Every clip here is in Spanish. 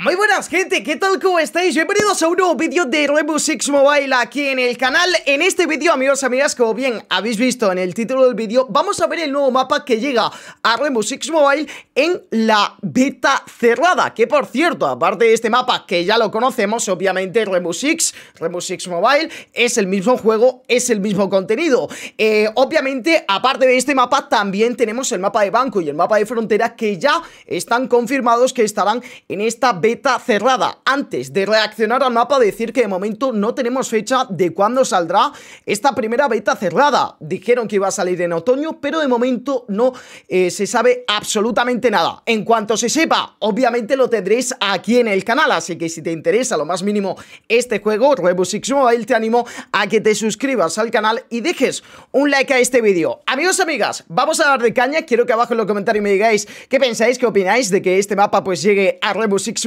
Muy buenas gente, ¿qué tal? ¿Cómo estáis? Bienvenidos a un nuevo vídeo de Rainbow Six Mobile aquí en el canal En este vídeo, amigos amigas, como bien habéis visto en el título del vídeo Vamos a ver el nuevo mapa que llega a Rainbow Six Mobile en la beta cerrada Que por cierto, aparte de este mapa que ya lo conocemos, obviamente Rainbow Six Rainbow Six Mobile es el mismo juego, es el mismo contenido eh, Obviamente, aparte de este mapa, también tenemos el mapa de banco y el mapa de frontera Que ya están confirmados que estarán en esta beta beta cerrada. Antes de reaccionar al mapa, decir que de momento no tenemos fecha de cuándo saldrá esta primera beta cerrada. Dijeron que iba a salir en otoño, pero de momento no eh, se sabe absolutamente nada. En cuanto se sepa, obviamente lo tendréis aquí en el canal, así que si te interesa lo más mínimo este juego, Rebus Six ahí te animo a que te suscribas al canal y dejes un like a este vídeo. Amigos, amigas, vamos a dar de caña. Quiero que abajo en los comentarios me digáis qué pensáis, qué opináis de que este mapa pues llegue a Rebus Six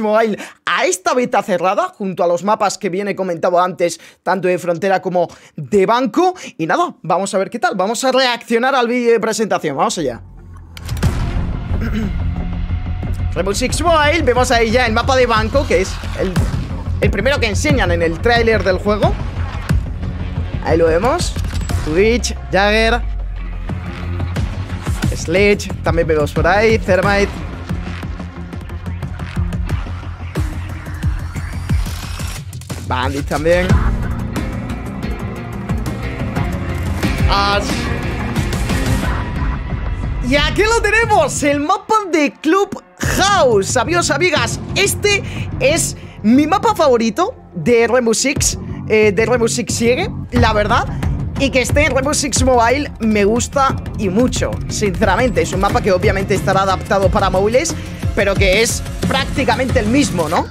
a esta beta cerrada, junto a los mapas que viene comentado antes, tanto de frontera como de banco. Y nada, vamos a ver qué tal. Vamos a reaccionar al vídeo de presentación. Vamos allá. Rebel Six Mobile, vemos ahí ya el mapa de banco, que es el, primero que enseñan en el tráiler del juego. Ahí lo vemos. Twitch, Jagger, Sledge, también vemos por ahí, Thermite. Andy también. Y aquí lo tenemos, el mapa de Club House Amigos, amigas, este es mi mapa favorito de Rainbow Six, eh, de Rainbow Six la verdad. Y que esté en Rainbow Mobile me gusta y mucho, sinceramente. Es un mapa que obviamente estará adaptado para móviles, pero que es prácticamente el mismo, ¿no?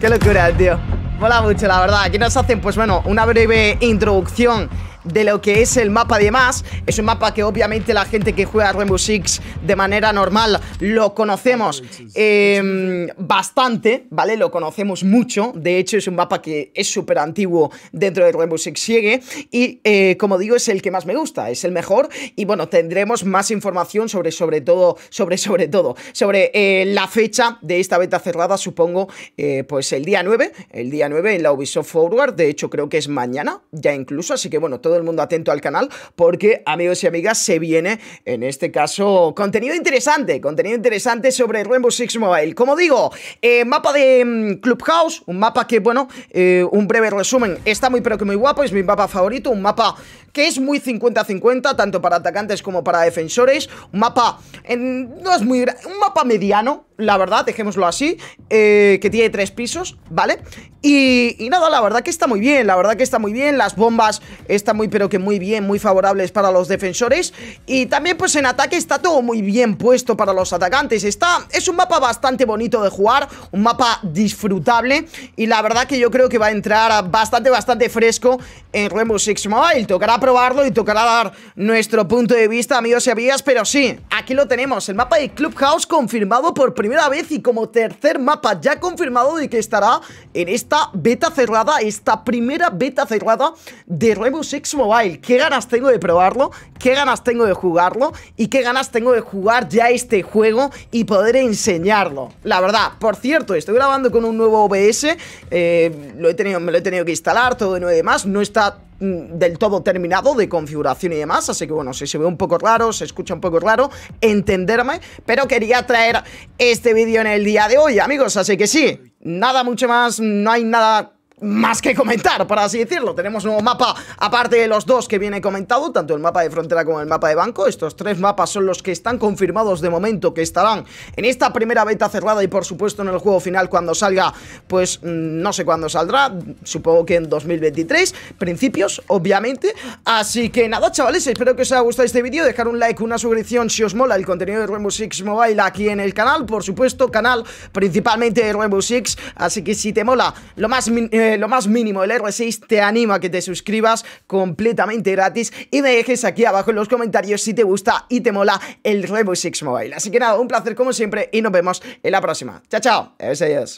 Qué locura, tío. Hola mucho, la verdad. Aquí nos hacen, pues bueno, una breve introducción de lo que es el mapa de más. Es un mapa que obviamente la gente que juega Rainbow Six de manera normal lo conocemos em, bastante, ¿vale? Lo conocemos mucho. De hecho, es un mapa que es súper antiguo dentro de Rainbow Six Siege. Y eh, como digo, es el que más me gusta, es el mejor. Y bueno, tendremos más información sobre, sobre todo, sobre, sobre todo, sobre eh, la fecha de esta beta cerrada, supongo, eh, pues el día 9, el día 9 en la Ubisoft Forward. De hecho, creo que es mañana, ya incluso. Así que bueno, todo el mundo atento al canal porque, amigos y amigas, se viene, en este caso, contenido interesante, contenido interesante sobre Rainbow Six Mobile. Como digo, eh, mapa de mm, Clubhouse, un mapa que, bueno, eh, un breve resumen, está muy pero que muy guapo, es mi mapa favorito, un mapa que es muy 50-50, tanto para atacantes como para defensores, un mapa, no es muy, un mapa mediano, la verdad, dejémoslo así, eh, que tiene tres pisos, ¿vale? Y, nada, la verdad que está muy bien, la verdad que está muy bien, las bombas están muy pero que muy bien, muy favorables para los defensores y también pues en ataque está todo muy bien puesto para los atacantes, está, es un mapa bastante bonito de jugar, un mapa disfrutable y la verdad que yo creo que va a entrar bastante, bastante fresco en Rainbow Six Mobile, tocará probarlo y tocará dar nuestro punto de vista, amigos y amigas, pero sí, aquí lo tenemos, el mapa de Clubhouse confirmado por primera vez y como tercer mapa ya confirmado de que estará en esta beta cerrada, esta primera beta cerrada de Rainbow Six Mobile. Qué ganas tengo de probarlo, qué ganas tengo de jugarlo y qué ganas tengo de jugar ya este juego y poder enseñarlo. La verdad, por cierto, estoy grabando con un nuevo OBS, eh, lo he tenido, me lo he tenido que instalar, todo de nuevo y demás, no está Mm, del todo terminado de configuración y demás, así que bueno, si se ve un poco raro, se escucha un poco raro, entenderme, pero quería traer este vídeo en el día de hoy, amigos, así que sí, nada mucho más, no hay nada más que comentar, por así decirlo. Tenemos un nuevo mapa, aparte de los dos que viene comentado, tanto el mapa de frontera como el mapa de banco. Estos tres mapas son los que están confirmados de momento, que estarán en esta primera beta cerrada y por supuesto en el juego final cuando salga, pues mm, no sé cuándo saldrá, supongo que en 2023, principios, obviamente. Así que nada, chavales, espero que os haya gustado este vídeo, dejar un like, una suscripción si os mola el contenido de Rainbow Six Mobile aquí en el canal, por supuesto, canal principalmente de Rainbow Six, así que si te mola, lo más... Eh, lo más mínimo el R6, te animo a que te suscribas completamente gratis y me dejes aquí abajo en los comentarios si te gusta y te mola el Rebo 6 Mobile. Así que nada, un placer como siempre y nos vemos en la próxima. Chao, chao. Adiós, adiós.